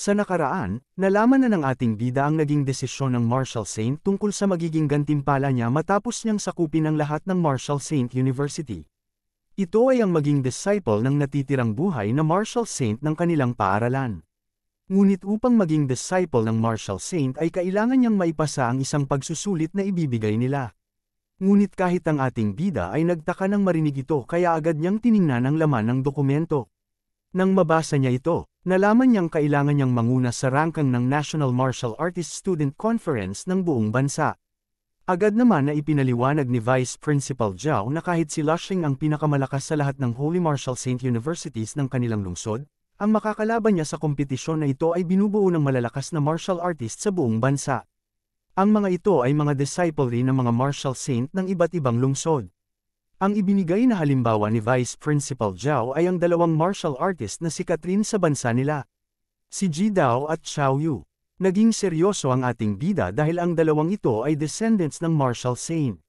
Sa nakaraan, nalaman na ng ating bida ang naging desisyon ng Marshall Saint tungkol sa magiging gantimpala niya matapos niyang sakupin ang lahat ng Marshall Saint University. Ito ay ang maging disciple ng natitirang buhay na Marshall Saint ng kanilang paaralan. Ngunit upang maging disciple ng Marshall Saint ay kailangan niyang maipasa ang isang pagsusulit na ibibigay nila. Ngunit kahit ang ating bida ay nagtaka ng marinig ito kaya agad niyang tiningnan ang laman ng dokumento. Nang mabasa niya ito, nalaman niyang kailangan niyang manguna sa rangkang ng National Martial Artist Student Conference ng buong bansa. Agad naman na ipinaliwanag ni Vice Principal Zhao na kahit si Lushing ang pinakamalakas sa lahat ng Holy Martial Saint Universities ng kanilang lungsod, ang makakalaban niya sa kompetisyon na ito ay binubuo ng malalakas na martial artist sa buong bansa. Ang mga ito ay mga disciple rin ng mga martial saint ng iba't ibang lungsod. Ang ibinigay na halimbawa ni Vice Principal Zhao ay ang dalawang martial artist na si sikatrin sa bansa nila. Si Ji Dao at Xiao Yu. Naging seryoso ang ating bida dahil ang dalawang ito ay descendants ng martial saint.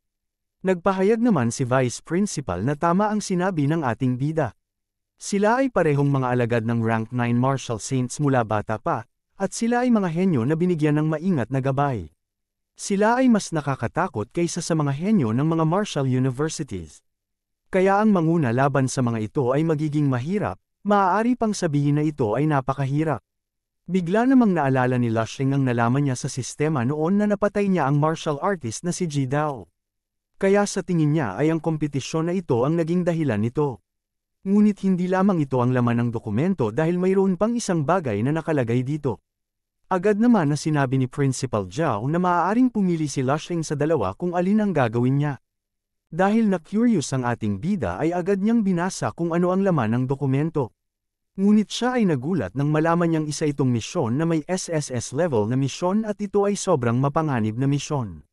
Nagpahayag naman si Vice Principal na tama ang sinabi ng ating bida. Sila ay parehong mga alagad ng rank 9 martial saints mula bata pa, at sila ay mga henyo na binigyan ng maingat na gabay. Sila ay mas nakakatakot kaysa sa mga henyo ng mga martial universities. Kaya ang manguna laban sa mga ito ay magiging mahirap, maaari pang sabihin na ito ay napakahirap. Bigla namang naalala ni Lushing ang nalaman niya sa sistema noon na napatay niya ang martial artist na si Ji Dao. Kaya sa tingin niya ay ang kompetisyon na ito ang naging dahilan nito. Ngunit hindi lamang ito ang laman ng dokumento dahil mayroon pang isang bagay na nakalagay dito. Agad naman na sinabi ni Principal Zhao na maaaring pumili si Lushing sa dalawa kung alin ang gagawin niya. Dahil na-curious ang ating bida ay agad niyang binasa kung ano ang laman ng dokumento. Ngunit siya ay nagulat nang malaman niyang isa itong misyon na may SSS level na misyon at ito ay sobrang mapanganib na misyon.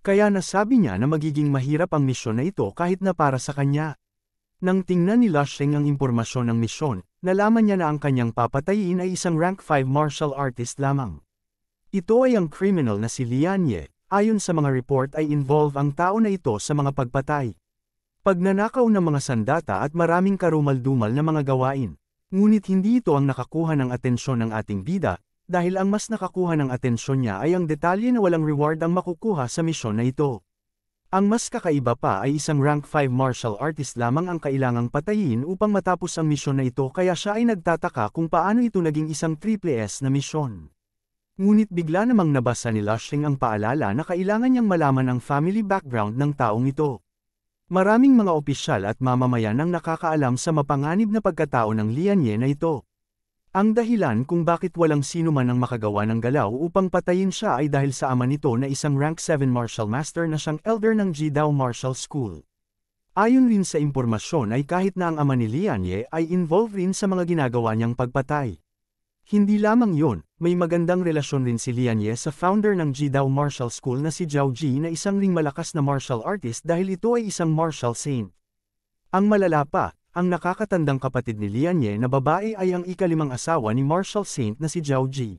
Kaya nasabi niya na magiging mahirap ang misyon na ito kahit na para sa kanya. Nang tingnan ni Lusheng ang impormasyon ng misyon, nalaman niya na ang kanyang papatayin ay isang rank 5 martial artist lamang. Ito ay ang criminal na si Lianye, Ayon sa mga report ay involve ang tao na ito sa mga pagpatay. Pagnanakaw ng mga sandata at maraming karumal-dumal na mga gawain. Ngunit hindi ito ang nakakuha ng atensyon ng ating bida, dahil ang mas nakakuha ng atensyon niya ay ang detalye na walang reward ang makukuha sa misyon na ito. Ang mas kakaiba pa ay isang rank 5 martial artist lamang ang kailangang patayin upang matapos ang misyon na ito kaya siya ay nagtataka kung paano ito naging isang triple S na misyon. Ngunit bigla namang nabasa ni Lushling ang paalala na kailangan niyang malaman ang family background ng taong ito. Maraming mga opisyal at mamamayan ang nakakaalam sa mapanganib na pagkatao ng Lianye na ito. Ang dahilan kung bakit walang sino man ang makagawa ng galaw upang patayin siya ay dahil sa ama nito na isang rank 7 martial master na siyang elder ng Jidao Martial School. Ayon rin sa impormasyon ay kahit na ang ama ni Lianye ay involved rin sa mga ginagawa niyang pagpatay. Hindi lamang yon, may magandang relasyon rin si Lianye sa founder ng Jidao Martial School na si Zhao Ji na isang ring malakas na martial artist dahil ito ay isang martial saint. Ang malala pa, ang nakakatandang kapatid ni Lianye na babae ay ang ikalimang asawa ni martial saint na si Zhao Ji.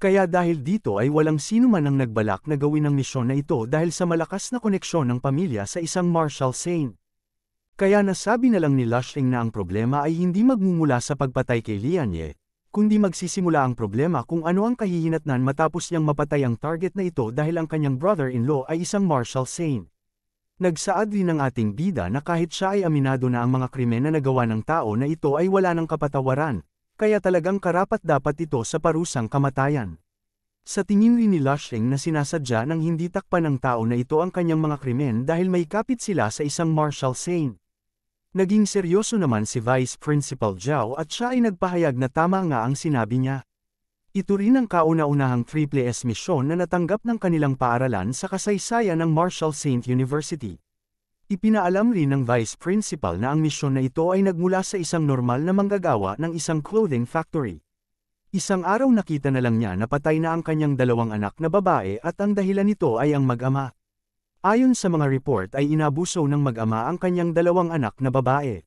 Kaya dahil dito ay walang sino man ang nagbalak na gawin ang misyon na ito dahil sa malakas na koneksyon ng pamilya sa isang martial saint. Kaya nasabi na lang ni Lushing na ang problema ay hindi magmumula sa pagpatay kay Lianye, kundi magsisimula ang problema kung ano ang kahihinatnan matapos niyang mapatay ang target na ito dahil ang kanyang brother-in-law ay isang martial saint. Nagsaad din ang ating bida na kahit siya ay aminado na ang mga krimen na nagawa ng tao na ito ay wala ng kapatawaran, kaya talagang karapat dapat ito sa parusang kamatayan. Sa tingin rin ni Lushing na sinasadya ng hindi takpan ng tao na ito ang kanyang mga krimen dahil may kapit sila sa isang martial saint. Naging seryoso naman si Vice Principal Zhao at siya ay nagpahayag na tama nga ang sinabi niya. Ito rin ang kauna-unahang triple S misyon na natanggap ng kanilang paaralan sa kasaysayan ng Marshall Saint University. Ipinaalam rin ng Vice Principal na ang misyon na ito ay nagmula sa isang normal na manggagawa ng isang clothing factory. Isang araw nakita na lang niya na patay na ang kanyang dalawang anak na babae at ang dahilan nito ay ang mag-ama. Ayon sa mga report ay inabuso ng mag-ama ang kanyang dalawang anak na babae.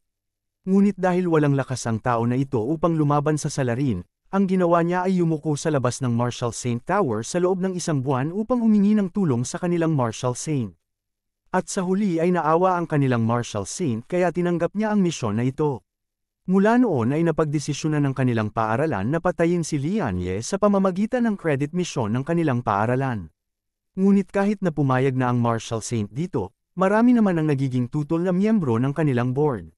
Ngunit dahil walang lakas ang tao na ito upang lumaban sa salarin, ang ginawa niya ay yumuko sa labas ng Marshall Saint Tower sa loob ng isang buwan upang humingi ng tulong sa kanilang Marshall Saint. At sa huli ay naawa ang kanilang Marshall Saint kaya tinanggap niya ang misyon na ito. Mula noon ay napagdesisyonan ng kanilang paaralan na patayin si Lianye sa pamamagitan ng credit mission ng kanilang paaralan. Ngunit kahit na pumayag na ang Marshall Saint dito, marami naman ang nagiging tutol na miyembro ng kanilang board.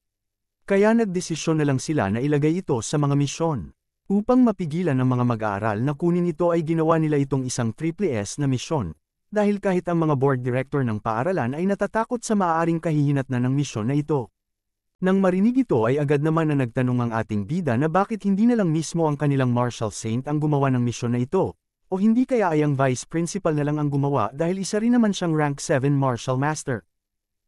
Kaya nagdesisyon na lang sila na ilagay ito sa mga misyon. Upang mapigilan ang mga mag-aaral na kunin ito ay ginawa nila itong isang triple S na misyon, dahil kahit ang mga board director ng paaralan ay natatakot sa maaaring kahihinat na ng misyon na ito. Nang marinig ito ay agad naman na nagtanong ang ating bida na bakit hindi na lang mismo ang kanilang Marshall Saint ang gumawa ng misyon na ito, o hindi kaya ay ang vice principal na lang ang gumawa dahil isa rin naman siyang rank 7 martial master.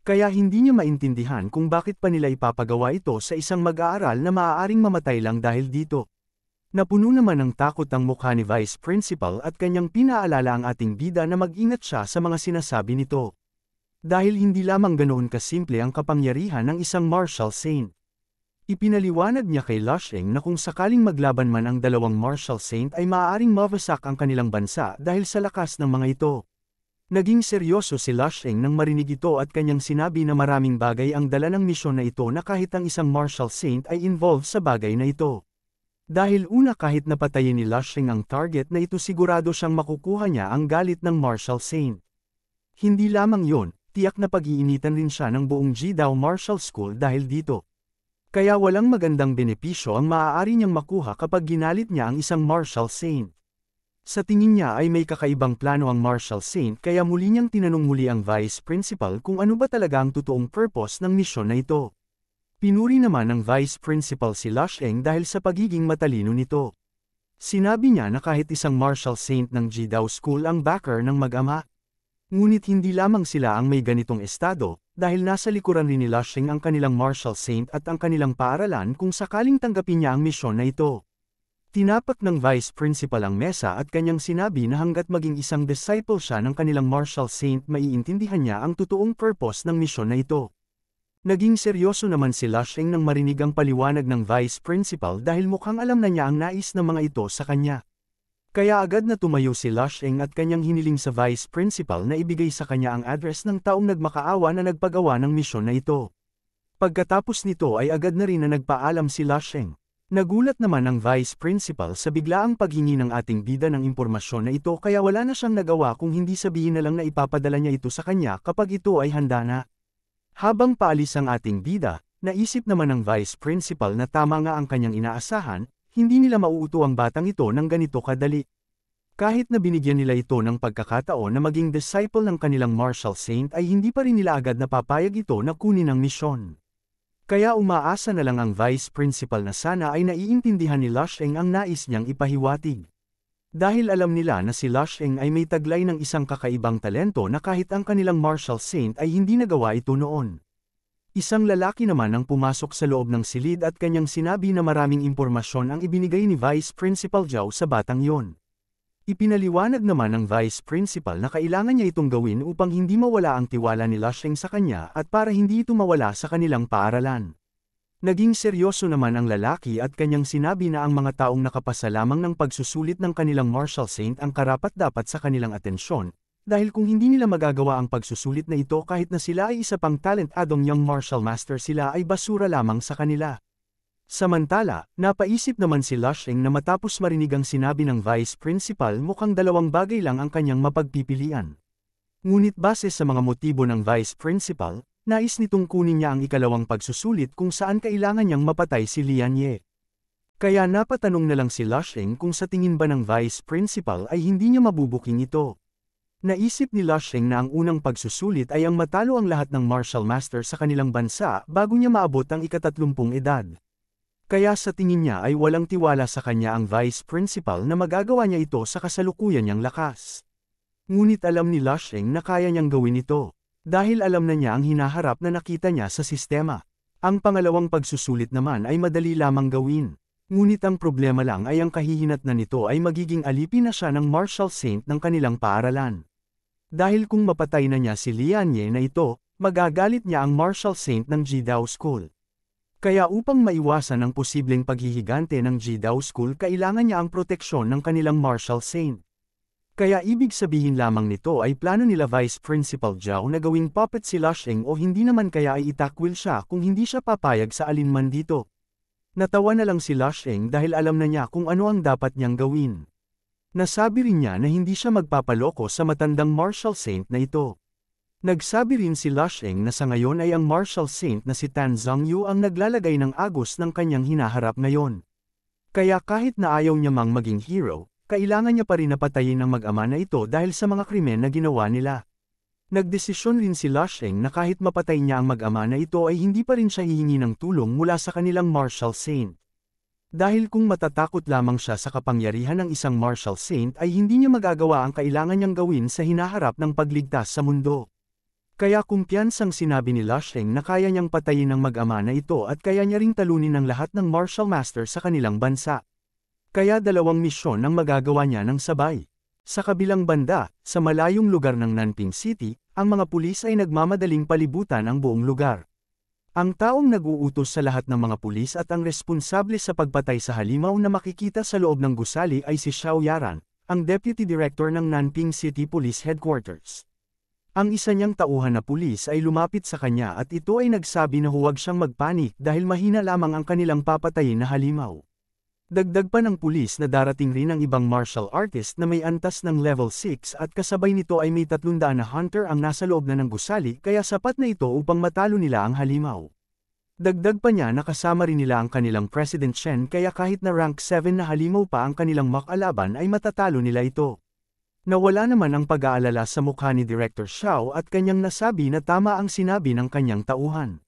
Kaya hindi niya maintindihan kung bakit pa nila ipapagawa ito sa isang mag-aaral na maaaring mamatay lang dahil dito. Napuno naman ng takot ang mukha ni Vice Principal at kanyang pinaalala ang ating bida na mag-ingat siya sa mga sinasabi nito. Dahil hindi lamang ganoon kasimple ang kapangyarihan ng isang martial saint. Ipinaliwanag niya kay Lusheng na kung sakaling maglaban man ang dalawang martial saint ay maaaring mawasak ang kanilang bansa dahil sa lakas ng mga ito. Naging seryoso si Lusheng nang marinig ito at kanyang sinabi na maraming bagay ang dala ng misyon na ito na kahit ang isang martial saint ay involved sa bagay na ito. Dahil una kahit napatayin ni Lusheng ang target na ito sigurado siyang makukuha niya ang galit ng martial saint. Hindi lamang yon, tiyak na pag-iinitan rin siya ng buong Jidao Martial School dahil dito. Kaya walang magandang benepisyo ang maaari niyang makuha kapag ginalit niya ang isang martial saint. Sa tingin niya ay may kakaibang plano ang martial saint kaya muli niyang tinanong muli ang vice principal kung ano ba talaga ang totoong purpose ng misyon na ito. Pinuri naman ng vice principal si Lusheng dahil sa pagiging matalino nito. Sinabi niya na kahit isang martial saint ng Jidao School ang backer ng mag-ama, Ngunit hindi lamang sila ang may ganitong estado, dahil nasa likuran rin ni Lushing ang kanilang martial saint at ang kanilang paaralan kung sakaling tanggapin niya ang misyon na ito. Tinapak ng vice principal ang mesa at kanyang sinabi na hanggat maging isang disciple siya ng kanilang martial saint maiintindihan niya ang totoong purpose ng misyon na ito. Naging seryoso naman si Lushing nang marinig ang paliwanag ng vice principal dahil mukhang alam na niya ang nais ng mga ito sa kanya. Kaya agad na tumayo si Lush Eng at kanyang hiniling sa vice principal na ibigay sa kanya ang address ng taong nagmakaawa na nagpagawa ng misyon na ito. Pagkatapos nito ay agad na rin na nagpaalam si Lush Eng. Nagulat naman ang vice principal sa biglaang paghingi ng ating bida ng impormasyon na ito kaya wala na siyang nagawa kung hindi sabihin na lang na ipapadala niya ito sa kanya kapag ito ay handa na. Habang paalis ang ating bida, naisip naman ng vice principal na tama nga ang kanyang inaasahan, hindi nila mauuto ang batang ito ng ganito kadali. Kahit na binigyan nila ito ng pagkakataon na maging disciple ng kanilang martial saint ay hindi pa rin nila agad napapayag ito na kunin ang misyon. Kaya umaasa na lang ang vice principal na sana ay naiintindihan ni Lusheng ang nais niyang ipahiwatig. Dahil alam nila na si Lusheng ay may taglay ng isang kakaibang talento na kahit ang kanilang martial saint ay hindi nagawa ito noon. Isang lalaki naman ang pumasok sa loob ng silid at kanyang sinabi na maraming impormasyon ang ibinigay ni Vice Principal Zhao sa batang yon. Ipinaliwanag naman ng Vice Principal na kailangan niya itong gawin upang hindi mawala ang tiwala ni Lusheng sa kanya at para hindi ito mawala sa kanilang paaralan. Naging seryoso naman ang lalaki at kanyang sinabi na ang mga taong nakapasa lamang ng pagsusulit ng kanilang martial saint ang karapat dapat sa kanilang atensyon, dahil kung hindi nila magagawa ang pagsusulit na ito kahit na sila ay isa pang talent adong young martial master sila ay basura lamang sa kanila. Samantala, napaisip naman si Lushing na matapos marinig ang sinabi ng vice principal mukhang dalawang bagay lang ang kanyang mapagpipilian. Ngunit base sa mga motibo ng vice principal, nais nitong kunin niya ang ikalawang pagsusulit kung saan kailangan niyang mapatay si Lian Ye. Kaya napatanong na lang si Lushing kung sa tingin ba ng vice principal ay hindi niya mabubuking ito. Naisip ni Lusheng na ang unang pagsusulit ay ang matalo ang lahat ng martial master sa kanilang bansa bago niya maabot ang ikatatlumpung edad. Kaya sa tingin niya ay walang tiwala sa kanya ang vice principal na magagawa niya ito sa kasalukuyan niyang lakas. Ngunit alam ni Lusheng na kaya niyang gawin ito, dahil alam na niya ang hinaharap na nakita niya sa sistema. Ang pangalawang pagsusulit naman ay madali lamang gawin. Ngunit ang problema lang ay ang kahihinat na nito ay magiging alipin na siya ng Marshall Saint ng kanilang paaralan. Dahil kung mapatay na niya si Lianye na ito, magagalit niya ang Marshall Saint ng Jidao School. Kaya upang maiwasan ang posibleng paghihigante ng Jidao School kailangan niya ang proteksyon ng kanilang Marshall Saint. Kaya ibig sabihin lamang nito ay plano nila Vice Principal Zhao na gawing puppet si Lusheng o hindi naman kaya ay itakwil siya kung hindi siya papayag sa alinman dito. Natawa na lang si Lush Eng dahil alam na niya kung ano ang dapat niyang gawin. Nasabi rin niya na hindi siya magpapaloko sa matandang martial saint na ito. Nagsabi rin si Lush Eng na sa ngayon ay ang martial saint na si Tan Zhang Yu ang naglalagay ng agos ng kanyang hinaharap ngayon. Kaya kahit na ayaw niya mang maging hero, kailangan niya pa rin napatayin ang mag-ama na ito dahil sa mga krimen na ginawa nila. Nagdesisyon rin si Lusheng na kahit mapatay niya ang mag-ama na ito ay hindi pa rin siya hihingi ng tulong mula sa kanilang martial saint. Dahil kung matatakot lamang siya sa kapangyarihan ng isang martial saint ay hindi niya magagawa ang kailangan niyang gawin sa hinaharap ng pagligtas sa mundo. Kaya kung kumpiyansang sinabi ni Lusheng na kaya niyang patayin ang mag-ama na ito at kaya niya ring talunin ang lahat ng martial master sa kanilang bansa. Kaya dalawang misyon ang magagawa niya ng sabay. Sa kabilang banda, sa malayong lugar ng Nanping City, ang mga pulis ay nagmamadaling palibutan ang buong lugar. Ang taong nag-uutos sa lahat ng mga pulis at ang responsable sa pagpatay sa halimaw na makikita sa loob ng gusali ay si Xiao Yaran, ang Deputy Director ng Nanping City Police Headquarters. Ang isa niyang tauhan na pulis ay lumapit sa kanya at ito ay nagsabi na huwag siyang magpanik dahil mahina lamang ang kanilang papatayin na halimaw. Dagdag pa ng pulis na darating rin ang ibang martial artist na may antas ng level 6 at kasabay nito ay may 300 na hunter ang nasa loob na ng gusali kaya sapat na ito upang matalo nila ang halimaw. Dagdag pa niya nakasama rin nila ang kanilang President Shen kaya kahit na rank 7 na halimaw pa ang kanilang makalaban ay matatalo nila ito. Nawala naman ang pag-aalala sa mukha ni Director Xiao at kanyang nasabi na tama ang sinabi ng kanyang tauhan.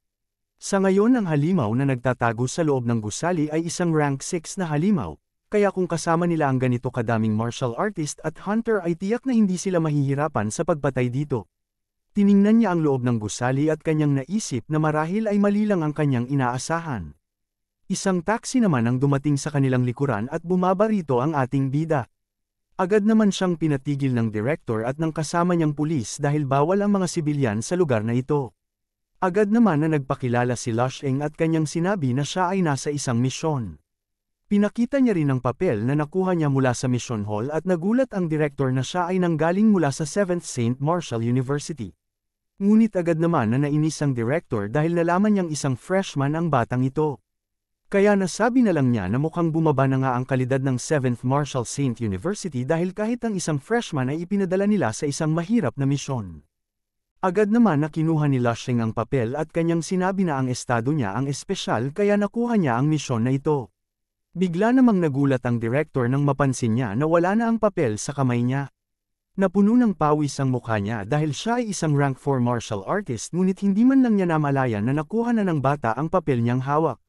Sa ngayon ang halimaw na nagtatago sa loob ng gusali ay isang rank 6 na halimaw, kaya kung kasama nila ang ganito kadaming martial artist at hunter ay tiyak na hindi sila mahihirapan sa pagpatay dito. Tiningnan niya ang loob ng gusali at kanyang naisip na marahil ay mali lang ang kanyang inaasahan. Isang taxi naman ang dumating sa kanilang likuran at bumaba rito ang ating bida. Agad naman siyang pinatigil ng direktor at ng kasama niyang pulis dahil bawal ang mga sibilyan sa lugar na ito. Agad naman na nagpakilala si Lush Eng at kanyang sinabi na siya ay nasa isang misyon. Pinakita niya rin ang papel na nakuha niya mula sa Mission Hall at nagulat ang direktor na siya ay nanggaling mula sa 7th St. Marshall University. Ngunit agad naman na nainis ang direktor dahil nalaman niyang isang freshman ang batang ito. Kaya nasabi na lang niya na mukhang bumaba na nga ang kalidad ng 7th Marshall St. University dahil kahit ang isang freshman ay ipinadala nila sa isang mahirap na misyon. Agad naman na kinuha ni Lusheng ang papel at kanyang sinabi na ang estado niya ang espesyal kaya nakuha niya ang misyon na ito. Bigla namang nagulat ang direktor nang mapansin niya na wala na ang papel sa kamay niya. Napuno ng pawis ang mukha niya dahil siya ay isang rank 4 martial artist ngunit hindi man lang niya namalayan na nakuha na ng bata ang papel niyang hawak.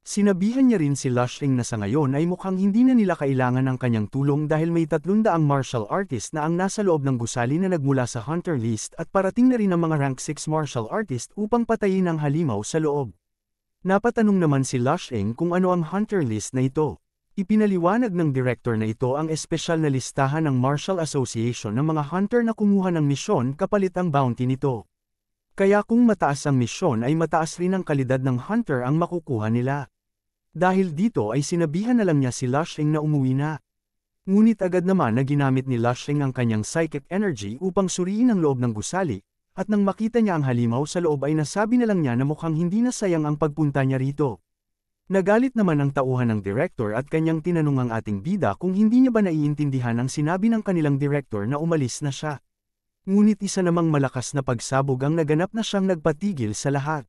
Sinabihan niya rin si Lushing na sa ngayon ay mukhang hindi na nila kailangan ng kanyang tulong dahil may 300 martial artist na ang nasa loob ng gusali na nagmula sa hunter list at parating na rin ang mga rank 6 martial artist upang patayin ang halimaw sa loob. Napatanong naman si Lushing kung ano ang hunter list na ito. Ipinaliwanag ng director na ito ang espesyal na listahan ng Martial Association ng mga hunter na kumuha ng misyon kapalit ang bounty nito. Kaya kung mataas ang misyon ay mataas rin ang kalidad ng hunter ang makukuha nila. Dahil dito ay sinabihan na lang niya si Lushing na umuwi na. Ngunit agad naman na ginamit ni Lushing ang kanyang psychic energy upang suriin ang loob ng gusali, at nang makita niya ang halimaw sa loob ay nasabi na lang niya na mukhang hindi na sayang ang pagpunta niya rito. Nagalit naman ang tauhan ng director at kanyang tinanong ang ating bida kung hindi niya ba naiintindihan ang sinabi ng kanilang director na umalis na siya. Ngunit isa namang malakas na pagsabog ang naganap na siyang nagpatigil sa lahat.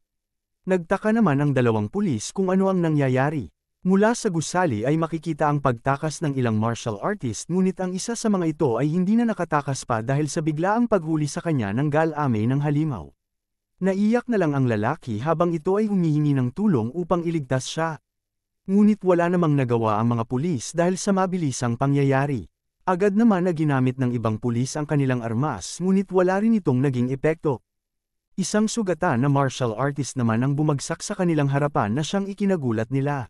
Nagtaka naman ang dalawang pulis kung ano ang nangyayari. Mula sa gusali ay makikita ang pagtakas ng ilang martial artist ngunit ang isa sa mga ito ay hindi na nakatakas pa dahil sa biglaang paghuli sa kanya ng galame ng halimaw. Naiyak na lang ang lalaki habang ito ay humihingi ng tulong upang iligtas siya. Ngunit wala namang nagawa ang mga pulis dahil sa mabilisang pangyayari. Agad naman na ginamit ng ibang pulis ang kanilang armas ngunit wala rin itong naging epekto. Isang sugatan na martial artist naman ang bumagsak sa kanilang harapan na siyang ikinagulat nila.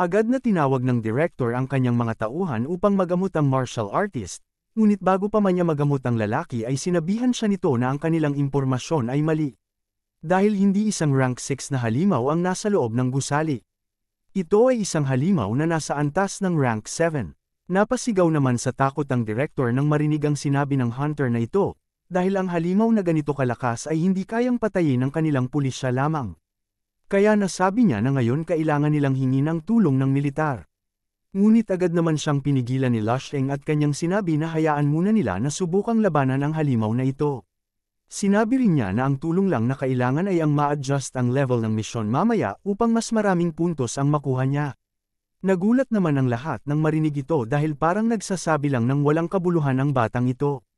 Agad na tinawag ng director ang kanyang mga tauhan upang magamot ang martial artist, ngunit bago pa man niya magamot ang lalaki ay sinabihan siya nito na ang kanilang impormasyon ay mali. Dahil hindi isang rank 6 na halimaw ang nasa loob ng gusali. Ito ay isang halimaw na nasa antas ng rank 7. Napasigaw naman sa takot ang direktor nang marinig ang sinabi ng hunter na ito, dahil ang halimaw na ganito kalakas ay hindi kayang patayin ng kanilang pulisya lamang. Kaya nasabi niya na ngayon kailangan nilang hingi ng tulong ng militar. Ngunit agad naman siyang pinigilan ni Lusheng at kanyang sinabi na hayaan muna nila na subukang labanan ang halimaw na ito. Sinabi rin niya na ang tulong lang na kailangan ay ang ma-adjust ang level ng misyon mamaya upang mas maraming puntos ang makuha niya. Nagulat naman ang lahat nang marinig ito dahil parang nagsasabi lang ng walang kabuluhan ang batang ito.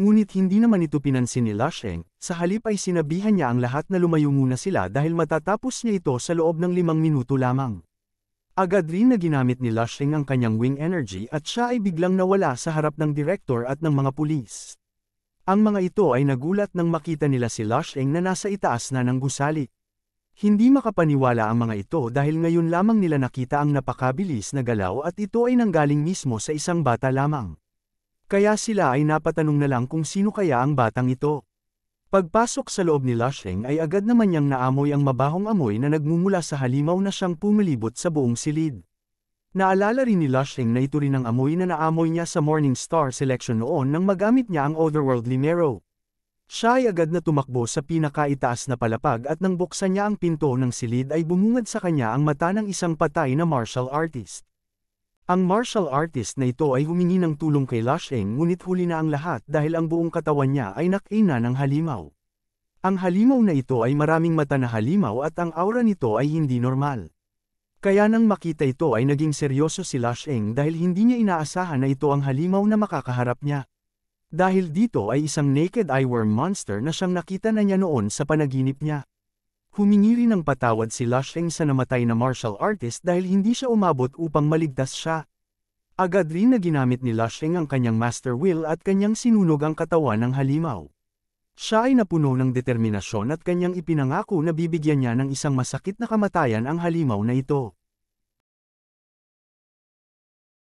Ngunit hindi naman ito pinansin ni Lasheng, sa halip ay sinabihan niya ang lahat na lumayo muna sila dahil matatapos niya ito sa loob ng limang minuto lamang. Agad rin na ginamit ni Lasheng ang kanyang wing energy at siya ay biglang nawala sa harap ng direktor at ng mga pulis. Ang mga ito ay nagulat nang makita nila si Lasheng na nasa itaas na ng gusali. Hindi makapaniwala ang mga ito dahil ngayon lamang nila nakita ang napakabilis na galaw at ito ay nanggaling mismo sa isang bata lamang. Kaya sila ay napatanong na lang kung sino kaya ang batang ito. Pagpasok sa loob ni Lusheng ay agad naman niyang naamoy ang mabahong amoy na nagmumula sa halimaw na siyang pumilibot sa buong silid. Naalala rin ni Lusheng na ito rin ang amoy na naamoy niya sa Morning Star selection noon nang magamit niya ang Otherworldly Marrow. Siya ay agad na tumakbo sa pinakaitaas na palapag at nang buksan niya ang pinto ng silid ay bumungad sa kanya ang mata ng isang patay na martial artist. Ang martial artist na ito ay humingi ng tulong kay Lasheng ngunit huli na ang lahat dahil ang buong katawan niya ay nakaina ng halimaw. Ang halimaw na ito ay maraming mata na halimaw at ang aura nito ay hindi normal. Kaya nang makita ito ay naging seryoso si Lasheng dahil hindi niya inaasahan na ito ang halimaw na makakaharap niya. Dahil dito ay isang naked eyeworm monster na siyang nakita na niya noon sa panaginip niya. Humingi rin ng patawad si Lusheng sa namatay na martial artist dahil hindi siya umabot upang maligtas siya. Agad rin na ginamit ni Lusheng ang kanyang master will at kanyang sinunog ang katawan ng halimaw. Siya ay napuno ng determinasyon at kanyang ipinangako na bibigyan niya ng isang masakit na kamatayan ang halimaw na ito.